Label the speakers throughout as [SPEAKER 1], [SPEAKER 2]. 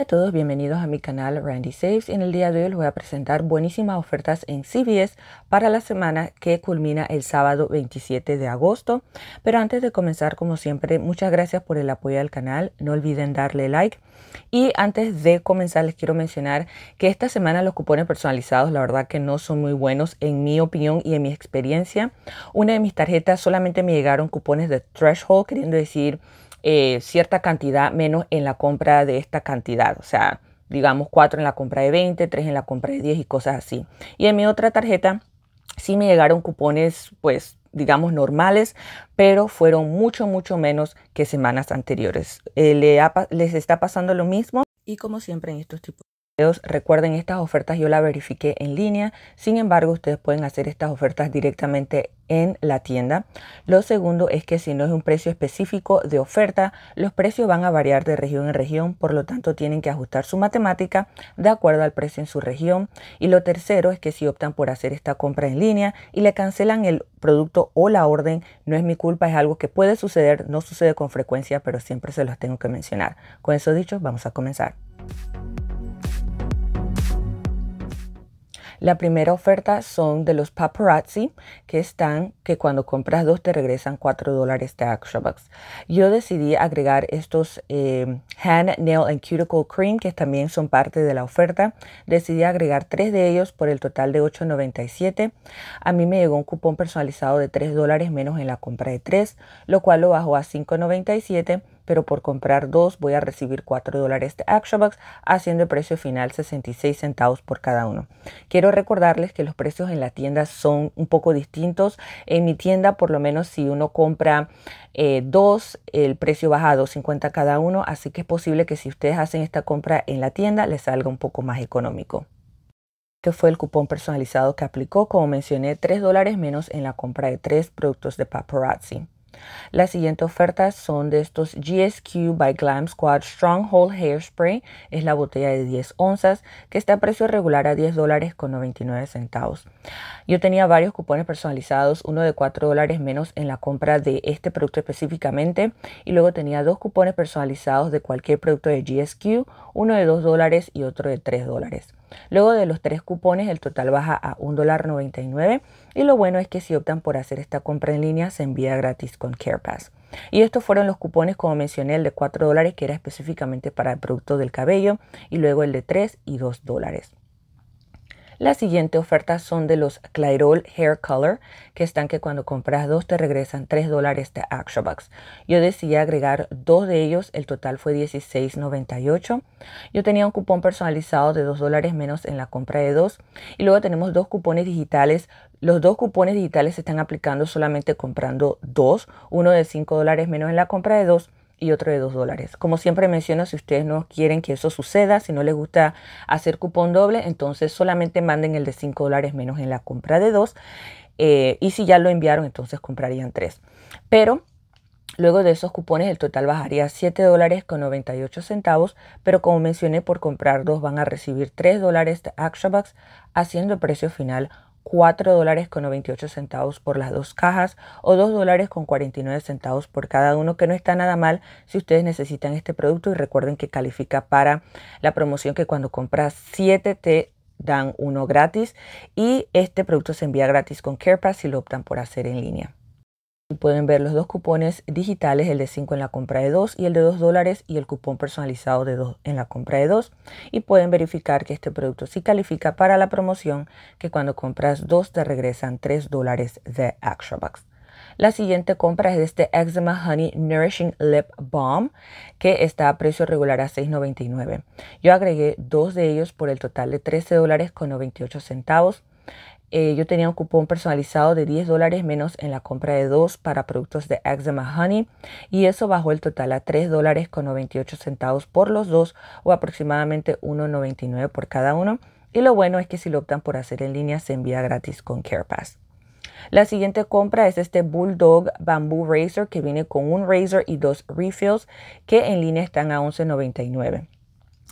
[SPEAKER 1] Hola a todos, bienvenidos a mi canal Randy Saves. En el día de hoy les voy a presentar buenísimas ofertas en CBS para la semana que culmina el sábado 27 de agosto. Pero antes de comenzar, como siempre, muchas gracias por el apoyo al canal. No olviden darle like. Y antes de comenzar, les quiero mencionar que esta semana los cupones personalizados, la verdad que no son muy buenos en mi opinión y en mi experiencia. Una de mis tarjetas solamente me llegaron cupones de threshold, queriendo decir eh, cierta cantidad menos en la compra de esta cantidad. O sea, digamos cuatro en la compra de 20, 3 en la compra de 10 y cosas así. Y en mi otra tarjeta sí me llegaron cupones, pues digamos normales, pero fueron mucho, mucho menos que semanas anteriores. Eh, le ¿Les está pasando lo mismo? Y como siempre en estos tipos... Recuerden, estas ofertas yo las verifiqué en línea, sin embargo ustedes pueden hacer estas ofertas directamente en la tienda. Lo segundo es que si no es un precio específico de oferta, los precios van a variar de región en región, por lo tanto tienen que ajustar su matemática de acuerdo al precio en su región. Y lo tercero es que si optan por hacer esta compra en línea y le cancelan el producto o la orden, no es mi culpa, es algo que puede suceder, no sucede con frecuencia, pero siempre se los tengo que mencionar. Con eso dicho, vamos a comenzar. La primera oferta son de los paparazzi que están, que cuando compras dos te regresan 4 dólares de Extra Yo decidí agregar estos eh, Hand, Nail and Cuticle Cream que también son parte de la oferta. Decidí agregar tres de ellos por el total de $8.97. A mí me llegó un cupón personalizado de 3 dólares menos en la compra de tres, lo cual lo bajó a $5.97 pero por comprar dos voy a recibir 4 dólares de ActionBox, haciendo el precio final 66 centavos por cada uno. Quiero recordarles que los precios en la tienda son un poco distintos. En mi tienda, por lo menos si uno compra eh, dos, el precio baja a 2.50 cada uno, así que es posible que si ustedes hacen esta compra en la tienda les salga un poco más económico Este fue el cupón personalizado que aplicó, como mencioné, 3 dólares menos en la compra de tres productos de paparazzi. La siguiente oferta son de estos GSQ by Glam Squad Stronghold Hairspray. Es la botella de 10 onzas que está a precio regular a 10 dólares con 99 centavos. Yo tenía varios cupones personalizados, uno de 4 dólares menos en la compra de este producto específicamente y luego tenía dos cupones personalizados de cualquier producto de GSQ, uno de 2 dólares y otro de 3 dólares. Luego de los tres cupones el total baja a $1.99 y lo bueno es que si optan por hacer esta compra en línea se envía gratis con CarePass. Y estos fueron los cupones, como mencioné, el de $4 que era específicamente para el producto del cabello y luego el de $3 y $2. La siguiente oferta son de los Clairol Hair Color, que están que cuando compras dos te regresan 3 dólares de Action Bucks. Yo decidí agregar dos de ellos, el total fue $16.98. Yo tenía un cupón personalizado de 2 dólares menos en la compra de dos. Y luego tenemos dos cupones digitales. Los dos cupones digitales se están aplicando solamente comprando dos, uno de 5 dólares menos en la compra de dos y otro de 2 dólares. Como siempre menciono, si ustedes no quieren que eso suceda, si no les gusta hacer cupón doble, entonces solamente manden el de 5 dólares menos en la compra de 2. Eh, y si ya lo enviaron, entonces comprarían 3. Pero Luego de esos cupones el total bajaría a 7 dólares con 98 centavos, pero como mencioné por comprar dos van a recibir 3 dólares de ActionBucks haciendo el precio final 4 dólares con 98 centavos por las dos cajas o 2 dólares con 49 centavos por cada uno, que no está nada mal si ustedes necesitan este producto y recuerden que califica para la promoción que cuando compras 7 te dan uno gratis y este producto se envía gratis con CarePass si lo optan por hacer en línea. Pueden ver los dos cupones digitales, el de 5 en la compra de 2 y el de 2 dólares y el cupón personalizado de 2 en la compra de 2. Y pueden verificar que este producto sí califica para la promoción que cuando compras 2 te regresan 3 dólares de Extra Bucks. La siguiente compra es de este Eczema Honey Nourishing Lip Balm que está a precio regular a $6.99. Yo agregué dos de ellos por el total de $13.98 con centavos. Eh, yo tenía un cupón personalizado de 10 dólares menos en la compra de dos para productos de Eczema Honey y eso bajó el total a 3 dólares con 98 centavos por los dos o aproximadamente 1,99 por cada uno. Y lo bueno es que si lo optan por hacer en línea se envía gratis con CarePass. La siguiente compra es este Bulldog Bamboo Razor que viene con un razor y dos refills que en línea están a $11.99.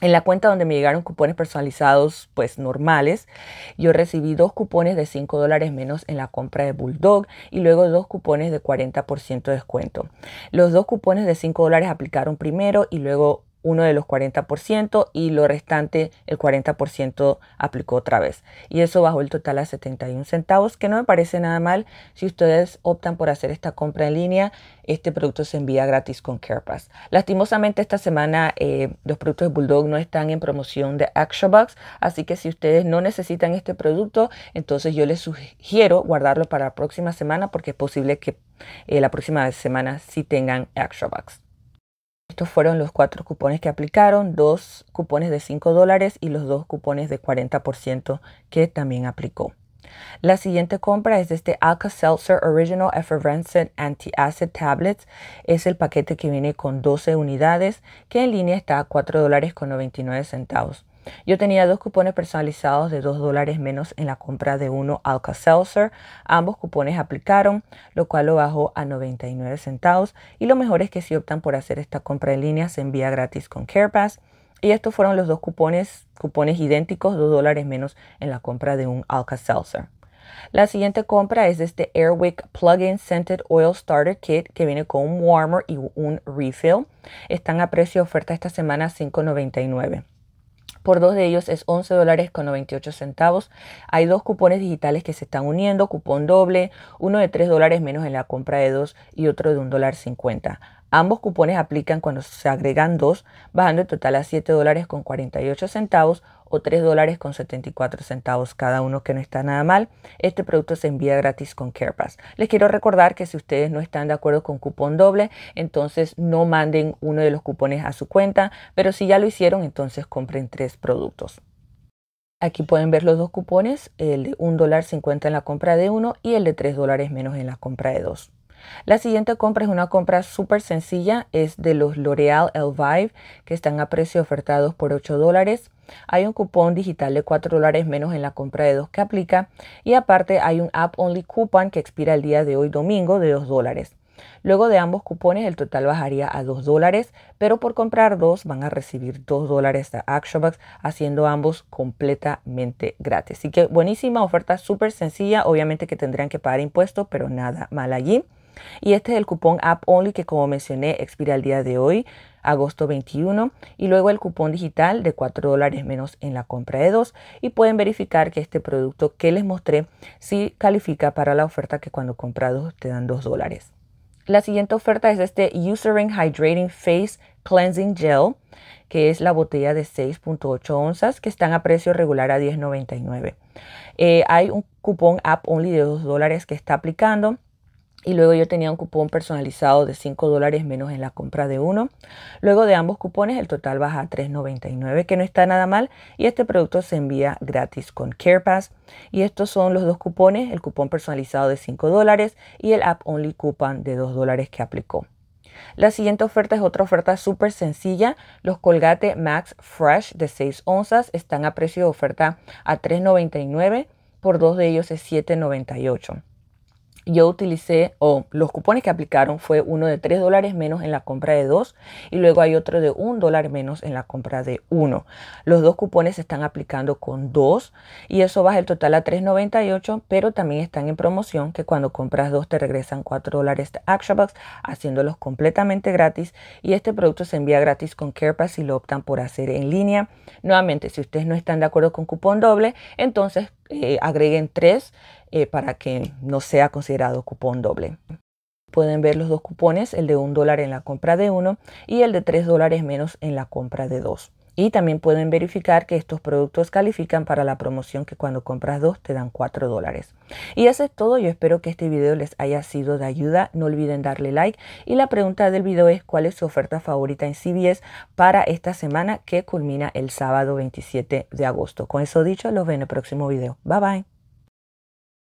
[SPEAKER 1] En la cuenta donde me llegaron cupones personalizados, pues normales, yo recibí dos cupones de 5 dólares menos en la compra de Bulldog y luego dos cupones de 40% de descuento. Los dos cupones de 5 dólares aplicaron primero y luego uno de los 40% y lo restante, el 40%, aplicó otra vez. Y eso bajó el total a 71 centavos, que no me parece nada mal. Si ustedes optan por hacer esta compra en línea, este producto se envía gratis con CarePass. Lastimosamente esta semana eh, los productos de Bulldog no están en promoción de ActionBox, así que si ustedes no necesitan este producto, entonces yo les sugiero guardarlo para la próxima semana porque es posible que eh, la próxima semana sí tengan ActionBox. Estos fueron los cuatro cupones que aplicaron, dos cupones de 5 dólares y los dos cupones de 40% que también aplicó. La siguiente compra es de este Alka-Seltzer Original Effervescent Anti-Acid Tablets. Es el paquete que viene con 12 unidades que en línea está a centavos. Yo tenía dos cupones personalizados de 2 dólares menos en la compra de uno Alka Seltzer. Ambos cupones aplicaron, lo cual lo bajó a 99 centavos. Y lo mejor es que si optan por hacer esta compra en línea, se envía gratis con CarePass. Y estos fueron los dos cupones, cupones idénticos, 2 dólares menos en la compra de un Alka Seltzer. La siguiente compra es este Airwick Plug-in Scented Oil Starter Kit que viene con un warmer y un refill. Están a precio de oferta esta semana $5.99 por dos de ellos es 11 dólares con 98 centavos. Hay dos cupones digitales que se están uniendo, cupón doble, uno de 3 dólares menos en la compra de dos y otro de $1.50. dólar 50. Ambos cupones aplican cuando se agregan dos, bajando el total a $7.48 con centavos o $3.74 con centavos cada uno, que no está nada mal. Este producto se envía gratis con CarePass. Les quiero recordar que si ustedes no están de acuerdo con cupón doble, entonces no manden uno de los cupones a su cuenta, pero si ya lo hicieron, entonces compren tres productos. Aquí pueden ver los dos cupones, el de $1.50 en la compra de uno y el de $3 menos en la compra de dos. La siguiente compra es una compra súper sencilla, es de los L'Oreal Elvive que están a precio ofertados por 8 dólares. Hay un cupón digital de 4 dólares menos en la compra de 2 que aplica y aparte hay un app only coupon que expira el día de hoy domingo de 2 dólares. Luego de ambos cupones el total bajaría a 2 dólares, pero por comprar dos van a recibir 2 dólares de ActionBox haciendo ambos completamente gratis. Así que buenísima oferta, súper sencilla, obviamente que tendrían que pagar impuestos, pero nada mal allí. Y este es el cupón App Only que como mencioné expira el día de hoy, agosto 21, y luego el cupón digital de 4 dólares menos en la compra de 2 y pueden verificar que este producto que les mostré sí califica para la oferta que cuando comprados 2 te dan 2 dólares. La siguiente oferta es este usering Hydrating Face Cleansing Gel, que es la botella de 6.8 onzas, que están a precio regular a $10.99. Eh, hay un cupón App Only de 2 dólares que está aplicando y luego yo tenía un cupón personalizado de 5 dólares menos en la compra de uno. Luego de ambos cupones el total baja a 3.99 que no está nada mal y este producto se envía gratis con CarePass. Y estos son los dos cupones, el cupón personalizado de 5 dólares y el App Only Coupon de 2 dólares que aplicó. La siguiente oferta es otra oferta súper sencilla. Los Colgate Max Fresh de 6 onzas están a precio de oferta a $3.99. Por dos de ellos es $7.98 yo utilicé, o los cupones que aplicaron fue uno de 3 dólares menos en la compra de dos y luego hay otro de un dólar menos en la compra de uno Los dos cupones se están aplicando con dos y eso baja el total a 3.98, pero también están en promoción que cuando compras dos te regresan 4 dólares de ActionBox haciéndolos completamente gratis y este producto se envía gratis con CarePass si lo optan por hacer en línea. Nuevamente, si ustedes no están de acuerdo con cupón doble, entonces eh, agreguen tres eh, para que no sea considerado cupón doble. Pueden ver los dos cupones, el de un dólar en la compra de uno y el de tres dólares menos en la compra de dos. Y también pueden verificar que estos productos califican para la promoción que cuando compras dos te dan 4 dólares. Y eso es todo. Yo espero que este video les haya sido de ayuda. No olviden darle like. Y la pregunta del video es cuál es su oferta favorita en CBS para esta semana que culmina el sábado 27 de agosto. Con eso dicho, los veo en el próximo video. Bye bye.